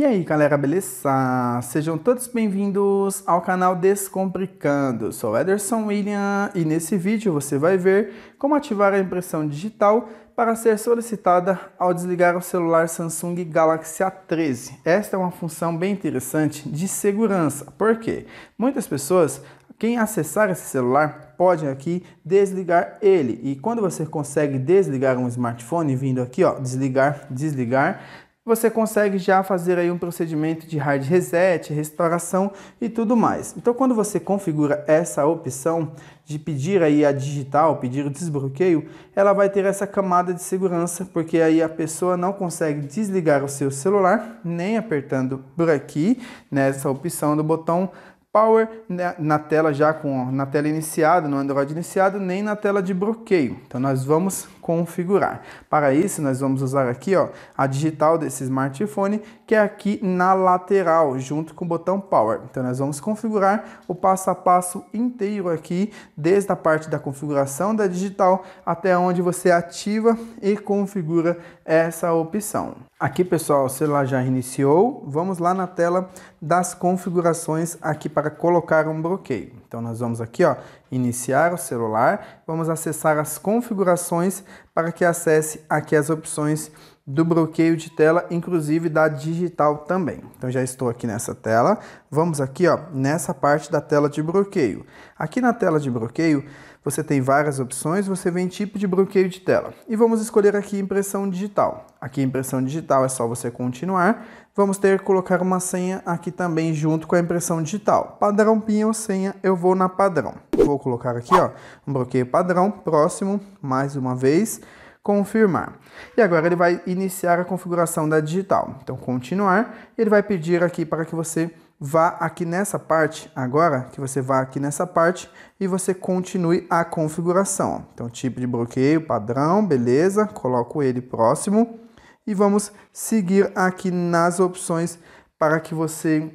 E aí galera, beleza? Sejam todos bem-vindos ao canal Descomplicando. Sou Ederson William e nesse vídeo você vai ver como ativar a impressão digital para ser solicitada ao desligar o celular Samsung Galaxy A13. Esta é uma função bem interessante de segurança, porque muitas pessoas quem acessar esse celular pode aqui desligar ele. E quando você consegue desligar um smartphone, vindo aqui, ó, desligar, desligar, você consegue já fazer aí um procedimento de hard reset, restauração e tudo mais. Então quando você configura essa opção de pedir aí a digital, pedir o desbloqueio, ela vai ter essa camada de segurança, porque aí a pessoa não consegue desligar o seu celular nem apertando por aqui nessa opção do botão Power né, na tela já com na tela iniciada, no Android iniciado, nem na tela de bloqueio. Então nós vamos configurar. Para isso nós vamos usar aqui, ó, a digital desse smartphone, que é aqui na lateral, junto com o botão Power. Então nós vamos configurar o passo a passo inteiro aqui, desde a parte da configuração da digital até onde você ativa e configura essa opção. Aqui, pessoal, o celular já iniciou. Vamos lá na tela das configurações aqui para para colocar um bloqueio. Então nós vamos aqui, ó, iniciar o celular, vamos acessar as configurações para que acesse aqui as opções do bloqueio de tela, inclusive da digital também. Então já estou aqui nessa tela. Vamos aqui, ó, nessa parte da tela de bloqueio. Aqui na tela de bloqueio, você tem várias opções, você vem tipo de bloqueio de tela. E vamos escolher aqui impressão digital. Aqui impressão digital é só você continuar. Vamos ter que colocar uma senha aqui também junto com a impressão digital. Padrão PIN ou senha, eu vou na padrão. Vou colocar aqui, ó, um bloqueio padrão, próximo, mais uma vez confirmar. E agora ele vai iniciar a configuração da digital. Então, continuar, ele vai pedir aqui para que você vá aqui nessa parte, agora que você vá aqui nessa parte e você continue a configuração. Então, tipo de bloqueio, padrão, beleza, coloco ele próximo e vamos seguir aqui nas opções para que você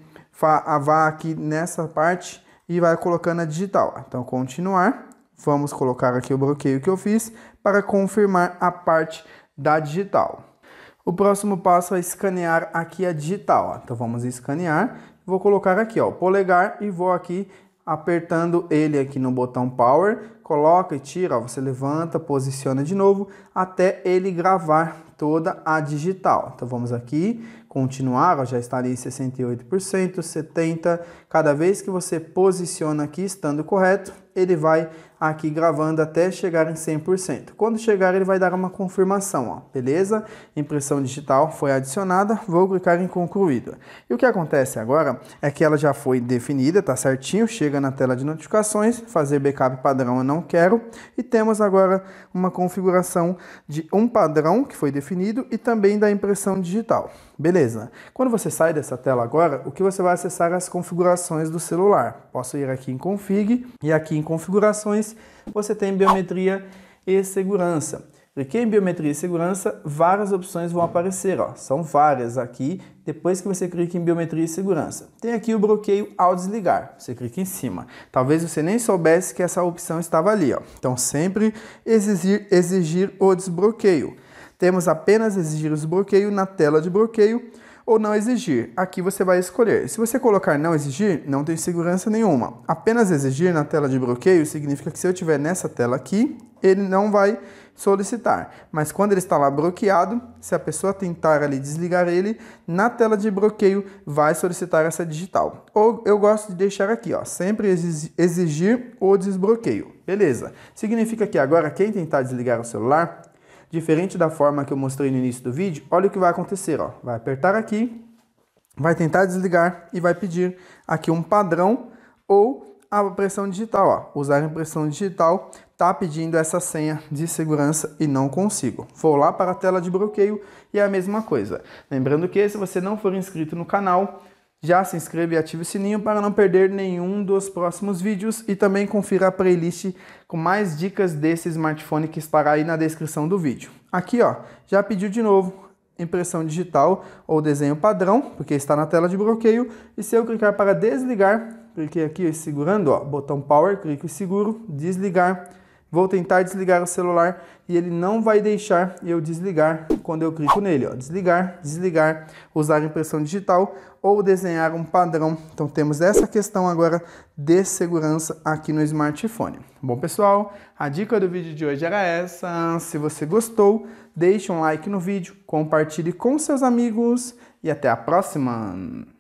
vá aqui nessa parte e vai colocando a digital. Então, continuar Vamos colocar aqui o bloqueio que eu fiz para confirmar a parte da digital. O próximo passo é escanear aqui a digital. Ó. Então vamos escanear. Vou colocar aqui ó, o polegar e vou aqui apertando ele aqui no botão Power. Coloca e tira. Ó. Você levanta, posiciona de novo até ele gravar toda a digital. Então vamos aqui, continuava, já estaria em 68%, 70%. Cada vez que você posiciona aqui, estando correto, ele vai aqui gravando até chegar em 100%. Quando chegar, ele vai dar uma confirmação, ó, beleza? Impressão digital foi adicionada, vou clicar em concluído. E o que acontece agora é que ela já foi definida, tá certinho, chega na tela de notificações, fazer backup padrão eu não quero, e temos agora uma configuração de um padrão que foi definido e também da impressão digital, beleza? Quando você sai dessa tela agora, o que você vai acessar é as configurações do celular. Posso ir aqui em Config e aqui em Configurações você tem Biometria e Segurança. Cliquei em biometria e segurança, várias opções vão aparecer, ó. são várias aqui, depois que você clica em biometria e segurança. Tem aqui o bloqueio ao desligar, você clica em cima. Talvez você nem soubesse que essa opção estava ali, ó. então sempre exigir, exigir o desbloqueio. Temos apenas exigir os bloqueio na tela de bloqueio ou não exigir. Aqui você vai escolher. Se você colocar não exigir, não tem segurança nenhuma. Apenas exigir na tela de bloqueio significa que se eu tiver nessa tela aqui, ele não vai solicitar. Mas quando ele está lá bloqueado, se a pessoa tentar ali desligar ele, na tela de bloqueio vai solicitar essa digital. Ou eu gosto de deixar aqui, ó, sempre exigir o desbloqueio. Beleza. Significa que agora quem tentar desligar o celular, Diferente da forma que eu mostrei no início do vídeo, olha o que vai acontecer. Ó. Vai apertar aqui, vai tentar desligar e vai pedir aqui um padrão ou a impressão digital. Ó. Usar a impressão digital está pedindo essa senha de segurança e não consigo. Vou lá para a tela de bloqueio e é a mesma coisa. Lembrando que se você não for inscrito no canal, já se inscreva e ative o sininho para não perder nenhum dos próximos vídeos e também confira a playlist com mais dicas desse smartphone que estará aí na descrição do vídeo. Aqui ó, já pediu de novo impressão digital ou desenho padrão, porque está na tela de bloqueio, e se eu clicar para desligar, cliquei aqui segurando, ó, botão power, clico e seguro, desligar, Vou tentar desligar o celular e ele não vai deixar eu desligar quando eu clico nele. Ó. Desligar, desligar, usar impressão digital ou desenhar um padrão. Então temos essa questão agora de segurança aqui no smartphone. Bom pessoal, a dica do vídeo de hoje era essa. Se você gostou, deixe um like no vídeo, compartilhe com seus amigos e até a próxima!